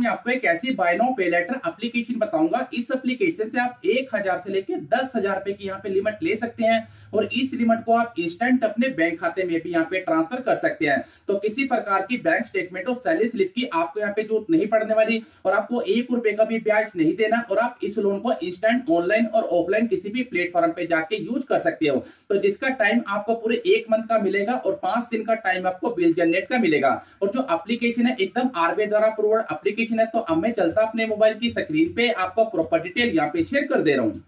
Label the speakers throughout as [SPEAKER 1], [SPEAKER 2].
[SPEAKER 1] मैं आपको एक ऐसी बायनो पे लेटर अप्लीकेशन बताऊंगा इस अप्लीकेशन से आप एक हजार से लेकर दस हजार रुपए की यहाँ पे लिमिट ले सकते हैं और इस लिमिट को आप इंस्टेंट अपने बैंक खाते में भी यहाँ पे ट्रांसफर कर सकते हैं तो किसी प्रकार की बैंक स्टेटमेंट और सैलरी स्लिप की आपको यहाँ पे जरूरत नहीं पड़ने वाली और आपको एक रुपए का भी ब्याज नहीं देना और आप इस लोन को इंस्टेंट ऑनलाइन और ऑफलाइन किसी भी प्लेटफॉर्म पे जाके यूज कर सकते हो तो जिसका टाइम आपको पूरे एक मंथ का मिलेगा और पांच दिन का टाइम आपको बिल जनरेट का मिलेगा और जो एप्लीकेशन है एकदम आरबीआई द्वारा अप्रूवर्ड एप्लीकेशन नोटिफिकेशन है तो अब मैं चलता अपने मोबाइल की स्क्रीन पे आपको प्रॉपर डिटेल यहाँ पे शेयर कर दे रहा हूँ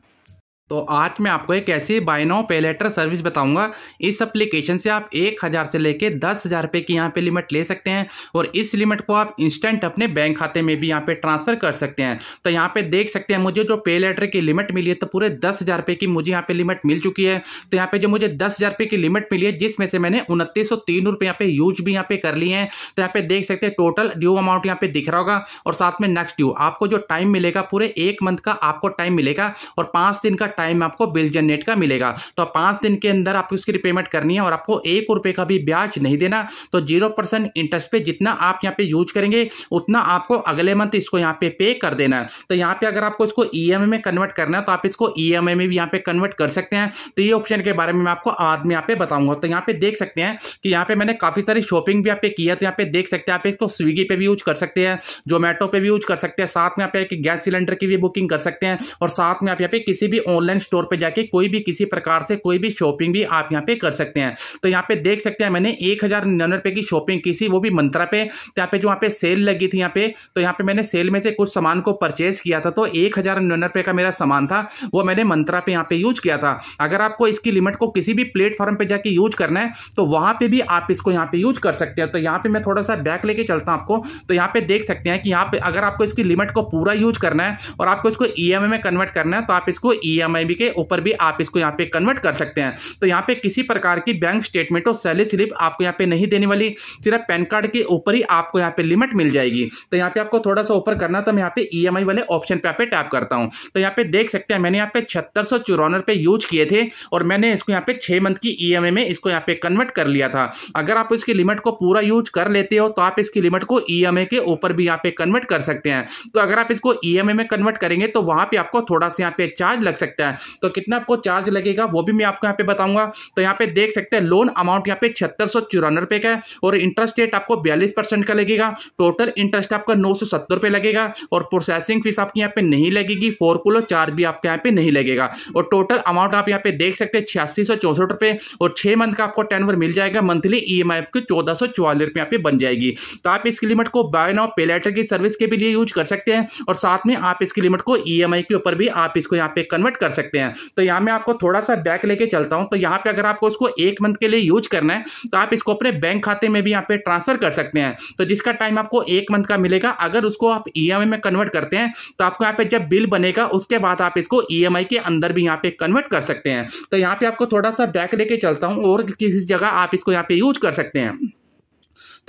[SPEAKER 1] तो आज मैं आपको एक ऐसी बाइनो पेलेटर सर्विस बताऊंगा इस एप्लीकेशन से आप एक हज़ार से लेकर दस हज़ार रुपये की यहाँ पे लिमिट ले सकते हैं और इस लिमिट को आप इंस्टेंट अपने बैंक खाते में भी यहाँ पे ट्रांसफ़र कर सकते हैं तो यहाँ पे देख सकते हैं मुझे जो पे लेटर की लिमिट मिली है तो पूरे दस हज़ार रुपये की मुझे यहाँ पे लिमिट मिल चुकी है तो यहाँ पर जो मुझे दस हज़ार रुपये की लिमिट मिली है जिसमें से मैंने उनतीस सौ तीन रुपये यहाँ पे यूज भी यहाँ पे कर लिए हैं तो यहाँ पे देख सकते हैं टोटल ड्यू अमाउंट यहाँ पे दिख रहा होगा और साथ में नेक्स्ट ड्यू आपको जो टाइम मिलेगा पूरे एक मंथ का आपको टाइम मिलेगा और पाँच दिन का टाइम आपको बिल जनरेट का मिलेगा तो पांच दिन के अंदर आपको उसकी रिपेमेंट करनी है और आपको एक रुपए का भी ब्याज नहीं देना तो जीरो परसेंट इंटरेस्ट पे जितना आप यहाँ पे यूज करेंगे उतना आपको अगले मंथ इसको यहाँ पे पे कर देना है तो यहाँ पे अगर आपको इसको ई में कन्वर्ट करना है तो आप इसको ई में भी यहाँ पे कन्वर्ट कर सकते हैं तो ये ऑप्शन के बारे में मैं आपको आज में यहाँ पे बताऊंगा तो यहाँ पे देख सकते हैं कि यहाँ पे मैंने काफी सारी शॉपिंग भी यहाँ पे किया तो यहाँ पे देख सकते हैं आप इसको स्विगी पे भी यूज कर सकते हैं जोमेटो पे भी यूज कर सकते हैं साथ में आप गैस सिलेंडर की भी बुकिंग कर सकते हैं और साथ में आप यहाँ पे किसी भी ऑनलाइन ऑनलाइन स्टोर पे जाके कोई भी किसी प्रकार से कोई भी शॉपिंग भी आप यहाँ पे कर सकते हैं तो यहाँ पे देख सकते हैं मैंने एक हजार निन्यानवे रुपये की शॉपिंग की थी वो भी मंत्रा पे तो यहाँ पे जो यहाँ पे सेल लगी थी यहाँ पे तो यहाँ पे मैंने सेल में से कुछ सामान को परचेज किया था तो एक हजार निन्यानवे रुपये का मेरा सामान था वो मैंने मंत्रा पे यहाँ पे यूज किया था अगर आपको इसकी लिमिट को किसी भी प्लेटफॉर्म पर जाके यूज करना है तो वहां पर भी आप इसको यहाँ पे यूज कर सकते हैं तो यहाँ पे मैं थोड़ा सा बैक लेके चलता हूँ आपको तो यहाँ पे देख सकते हैं कि यहाँ पे अगर आपको इसकी लिमिट को पूरा यूज करना है और आपको इसको ई में कन्वर्ट करना है तो आप इसको ई एम के ऊपर भी आप इसको यहाँ पे कन्वर्ट कर सकते हैं तो यहाँ पे किसी प्रकार की बैंक स्टेटमेंट और सैलरी स्लिप आपको यहाँ पे नहीं देने वाली सिर्फ पैन कार्ड के ऊपर ही आपको यहाँ पे लिमिट मिल जाएगी तो यहाँ पे आपको थोड़ा सा ऊपर करना तो मैं यहाँ पे ई वाले ऑप्शन पे यहाँ पे टैप करता हूँ तो यहाँ पे देख सकते हैं मैंने यहाँ पे छत्तर सौ पे यूज किए थे और मैंने इसको यहाँ पे छः मंथ की ई में इसको यहाँ पे कन्वर्ट कर लिया था अगर आप इसकी लिमिट को पूरा यूज कर लेते हो तो आप इसकी लिमिट को ई के ऊपर भी यहाँ पे कन्वर्ट कर सकते हैं तो अगर आप इसको ई में कन्वर्ट करेंगे तो वहाँ पर आपको थोड़ा सा यहाँ पे चार्ज लग सकता है सकता है तो कितना आपको चार्ज लगेगा वो भी मैं आपको यहाँ पे बताऊंगा तो यहाँ पे देख सकते हैं लोन अमाउंट यहाँ पे छिहत्तर सौ चौरानवे रुपये का है और इंटरेस्ट रेट आपको बयालीस परसेंट का लगेगा टोटल इंटरेस्ट आपका नौ सौ सत्तर रुपये लगेगा और प्रोसेसिंग फीस आपकी यहाँ पे नहीं लगेगी फोर फोरकुलो चार्ज भी आपके यहाँ पे नहीं लगेगा और टोटल अमाउंट आप यहाँ पे देख सकते हैं छियासी सौ चौसठ रुपये और छः मंथ का आपको टेनवर मिल जाएगा मंथली ई एम आई आपकी चौदह सौ चौवालीस रुपये यहाँ पे बन जाएगी तो आप इस लिमिट को बाय नाउ पे लेटर की सर्विस के भी लिए यूज कर सकते हैं और साथ में आप इसकी लिमिट को ई एम आई के ऊपर भी आप इसको यहाँ पे कन्वर्ट कर कर सकते हैं तो यहाँ मैं आपको थोड़ा सा बैक लेके चलता हूँ तो यहाँ पे अगर आपको उसको एक मंथ के लिए यूज करना है तो आप इसको अपने बैंक खाते में भी यहाँ पे ट्रांसफर कर सकते हैं तो जिसका टाइम आपको एक मंथ का मिलेगा अगर उसको आप ई में कन्वर्ट करते हैं तो आपको यहाँ पे जब बिल बनेगा उसके बाद आप इसको ई के अंदर भी यहाँ पे कन्वर्ट कर सकते हैं तो यहाँ पे आपको थोड़ा सा बैक लेके चलता हूँ और किसी जगह आप इसको यहाँ पे यूज कर सकते हैं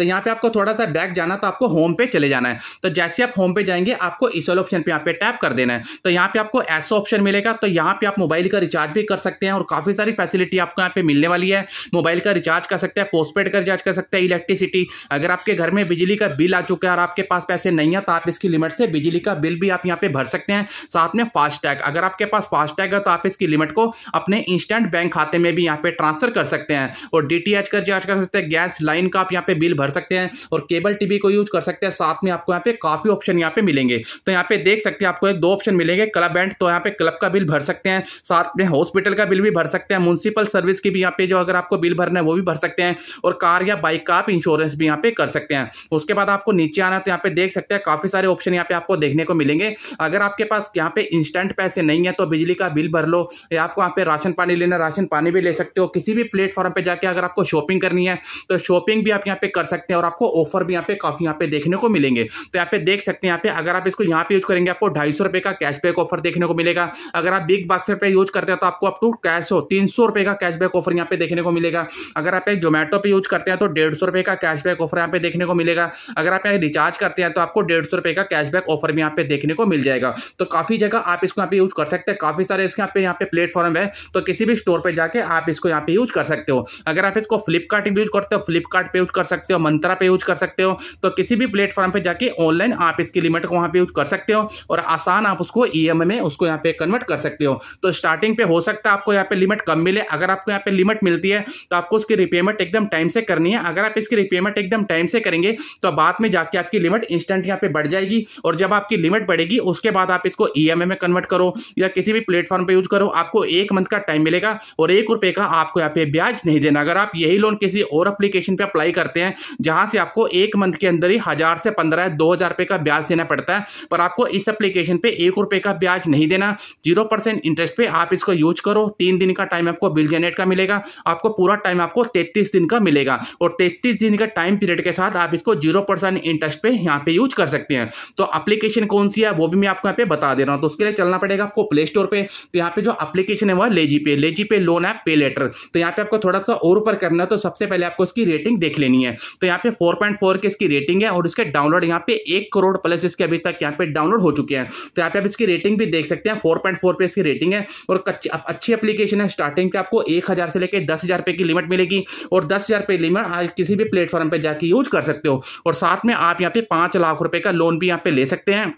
[SPEAKER 1] तो यहाँ पे आपको थोड़ा सा बैक जाना तो आपको होम पे चले जाना है तो जैसे आप होम पे जाएंगे आपको इस वाले ऑप्शन पे यहाँ पे टैप कर देना है तो यहाँ पे आपको ऐसा ऑप्शन मिलेगा तो यहाँ पे आप मोबाइल का रिचार्ज भी कर सकते हैं और काफ़ी सारी फैसिलिटी आपको यहाँ पे मिलने वाली है मोबाइल का रिचार्ज कर सकते हैं पोस्टपेड का रिचार्ज कर सकते हैं इलेक्ट्रिसिटी अगर आपके घर में बिजली का बिल आ चुका है और आपके पास पैसे नहीं है तो आप इसकी लिमिट से बिजली का बिल भी आप यहाँ पे भर सकते हैं साथ में फास्टैग अगर आपके पास फास्टैग है तो आप इसकी लिमिट को अपने इंस्टेंट बैंक खाते में भी यहाँ पे ट्रांसफर कर सकते हैं और डी का रिचार्ज कर सकते हैं गैस लाइन का आप यहाँ पे बिल भर सकते हैं और केबल टीवी को यूज कर सकते हैं साथ में आपको यहाँ पे काफ़ी ऑप्शन यहाँ पे मिलेंगे तो यहाँ पे देख सकते हैं आपको दो ऑप्शन मिलेंगे क्लब एंड तो यहाँ पे क्लब का बिल भर सकते हैं साथ में हॉस्पिटल का बिल भी भर सकते हैं म्यूनसिपल सर्विस की भी यहाँ पे जो अगर आपको बिल भरना है वो भी भर सकते हैं और कार या बाइक का आप इंश्योरेंस भी यहाँ पे कर सकते हैं उसके बाद आपको नीचे आना तो यहाँ पे देख सकते हैं काफ़ी सारे ऑप्शन यहाँ पे आपको देखने को मिलेंगे अगर आपके पास यहाँ पे इंस्टेंट पैसे नहीं है तो बिजली का बिल भर लो या आपको यहाँ पे राशन पानी लेना राशन पानी भी ले सकते हो किसी भी प्लेटफॉर्म पर जाके अगर आपको शॉपिंग करनी है तो शॉपिंग भी आप यहाँ पे कर सकते हैं और आपको ऑफर भी यहाँ पे काफ़ी यहाँ पे देखने को मिलेंगे तो यहाँ पे देख सकते हैं यहाँ पे अगर आप इसको यहाँ पे यूज करेंगे आपको ढाई सौ का कैशबैक ऑफर देखने को मिलेगा अगर आप बिग बास्केट पर यूज करते हैं तो आपको आपको कैश हो तीन सौ का कैशबैक ऑफर यहाँ पे देखने को मिलेगा अगर आप जोमेटो पे यूज करते हैं तो डेढ़ सौ का कैशबैक ऑफर यहाँ पे देखने को मिलेगा अगर आप यहाँ रिचार्ज करते हैं तो आपको डेढ़ सौ का कैशबैक ऑफर भी यहाँ पे देखने को मिल जाएगा तो काफ़ी जगह आप इसको यहाँ पे यूज कर सकते हैं काफ़ी सारे इसके यहाँ पे यहाँ पे प्लेटफॉर्म है तो किसी भी स्टोर पर जाके आप इसको यहाँ पे यूज कर सकते हो अगर आप इसको फ्लिपकार्ट यूज करते हो फ्लिपकार्ट यूज कर सकते हो मंत्रा पे यूज कर सकते हो तो किसी भी प्लेटफॉर्म पे जाके ऑनलाइन आप इसकी लिमिट को वहाँ पे यूज कर सकते हो और आसान आप उसको ई e में उसको यहाँ पे कन्वर्ट कर सकते हो तो स्टार्टिंग पे हो सकता है आपको यहाँ पे लिमिट कम मिले अगर आपको यहाँ पे लिमिट मिलती है तो आपको उसकी रिपेमेंट एकदम टाइम से करनी है अगर आप इसकी रिपेमेंट एकदम टाइम से करेंगे तो बाद में जाके आपकी लिमिट इंस्टेंट यहाँ पे बढ़ जाएगी और जब आपकी लिमिट बढ़ेगी उसके बाद आप इसको ई e में कन्वर्ट करो या किसी भी प्लेटफॉर्म पर यूज करो आपको एक मंथ का टाइम मिलेगा और एक रुपये का आपको यहाँ पे ब्याज नहीं देना अगर आप यही लोन किसी और अप्लीकेशन पर अप्लाई करते हैं जहां से आपको एक मंथ के अंदर ही हज़ार से पंद्रह दो हज़ार रुपए का ब्याज देना पड़ता है पर आपको इस एप्लीकेशन पे एक रुपए का ब्याज नहीं देना जीरो परसेंट इंटरेस्ट पे आप इसको यूज करो तीन दिन का टाइम आपको बिल जनरेट का मिलेगा आपको पूरा टाइम आपको तैतीस दिन का मिलेगा और तैतीस दिन का टाइम पीरियड के साथ आप इसको जीरो परसेंट इंटरेस्ट पे यहाँ पे यूज कर सकते हैं तो अप्लीकेशन कौन सी है वो भी मैं आपको यहाँ पे बता दे रहा हूँ तो उसके लिए चलना पड़ेगा आपको प्ले स्टोर पर तो यहाँ पे जो अप्लीकेशन है वह लेजी पे लेजी पे लोन ऐप पे लेटर तो यहाँ पे आपको थोड़ा सा और ऊपर करना है तो सबसे पहले आपको इसकी रेटिंग देख लेनी है तो यहाँ पे 4.4 की इसकी रेटिंग है और इसके डाउनलोड यहाँ पे एक करोड़ प्लस इसके अभी तक यहाँ पे डाउनलोड हो चुके हैं तो यहाँ पे आप इसकी रेटिंग भी देख सकते हैं 4.4 पे इसकी रेटिंग है और अच्छी एप्लीकेशन है स्टार्टिंग पे आपको एक हज़ार से लेकर दस हज़ार की लिमिट मिलेगी और दस हज़ार रुपये लिमिट आज किसी भी प्लेटफॉर्म पर जाके यूज कर सकते हो और साथ में आप यहाँ पे पाँच लाख रुपये का लोन भी यहाँ पे ले सकते हैं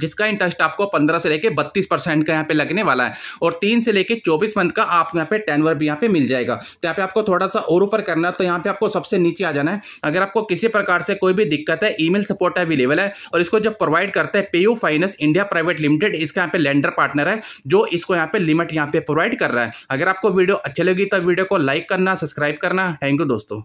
[SPEAKER 1] जिसका इंटरेस्ट आपको पंद्रह से लेकर बत्तीस परसेंट का यहाँ पे लगने वाला है और तीन से लेकर चौबीस मंथ का आपको यहाँ पे टेनवर भी यहाँ पे मिल जाएगा तो यहाँ पे आपको थोड़ा सा और ऊपर करना है तो यहाँ पे आपको सबसे नीचे आ जाना है अगर आपको किसी प्रकार से कोई भी दिक्कत है ईमेल सपोर्ट अवेलेबल है और इसको जब प्रोवाइड करता है PayU finance India private limited इसका यहाँ पे लेंडर पार्टनर है जो इसको यहाँ पे लिमिट यहाँ पे प्रोवाइड कर रहा है अगर आपको वीडियो अच्छी लगी तो वीडियो को लाइक करना सब्सक्राइब करना थैंक यू दोस्तों